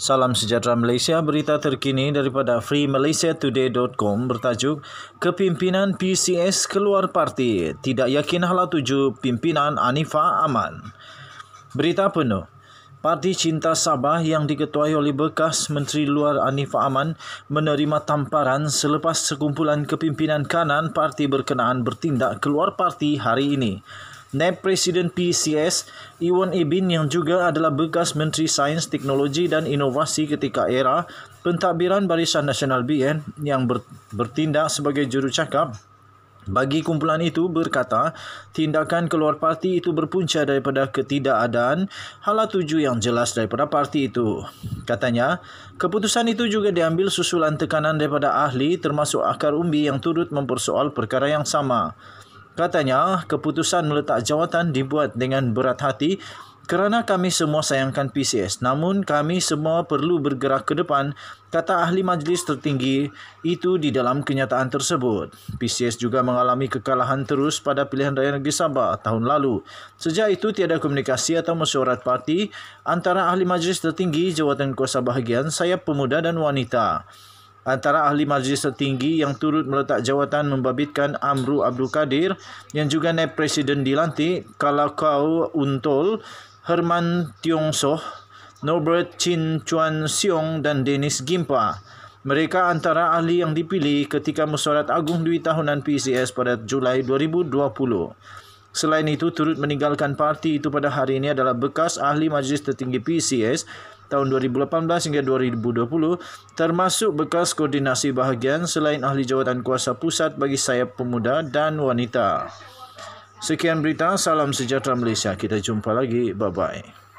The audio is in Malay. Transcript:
Salam sejahtera Malaysia, berita terkini daripada freemalaysiatoday.com bertajuk Kepimpinan PCS keluar parti, tidak yakin hala tuju pimpinan Anifa Aman. Berita penuh. Parti Cinta Sabah yang diketuai oleh bekas Menteri Luar Anifa Aman menerima tamparan selepas sekumpulan kepimpinan kanan parti berkenaan bertindak keluar parti hari ini. Naib Presiden PCS Iwan Ibin yang juga adalah bekas Menteri Sains, Teknologi dan Inovasi ketika era pentadbiran Barisan Nasional BN yang bertindak sebagai jurucakap bagi kumpulan itu berkata, tindakan keluar parti itu berpunca daripada ketidakadaan hala tuju yang jelas daripada parti itu. Katanya, keputusan itu juga diambil susulan tekanan daripada ahli termasuk akar umbi yang turut mempersoal perkara yang sama. Katanya, keputusan meletak jawatan dibuat dengan berat hati kerana kami semua sayangkan PCS. Namun, kami semua perlu bergerak ke depan, kata ahli majlis tertinggi itu di dalam kenyataan tersebut. PCS juga mengalami kekalahan terus pada pilihan raya negeri Sabah tahun lalu. Sejak itu, tiada komunikasi atau mesyuarat parti antara ahli majlis tertinggi jawatan kuasa bahagian sayap pemuda dan wanita antara ahli majlis tertinggi yang turut meletak jawatan membabitkan Amru Abdul Kadir yang juga naib presiden dilantik Kalau Kau Untol, Herman Tiong Soh, Norbert Chin Chuan Siong dan Dennis Gimpa. Mereka antara ahli yang dipilih ketika mesyuarat agung duit tahunan PCS pada Julai 2020. Selain itu, turut meninggalkan parti itu pada hari ini adalah bekas ahli majlis tertinggi PCS, tahun 2018 hingga 2020 termasuk bekas koordinasi bahagian selain ahli jawatan kuasa pusat bagi sayap pemuda dan wanita. Sekian berita, salam sejahtera Malaysia. Kita jumpa lagi. Bye-bye.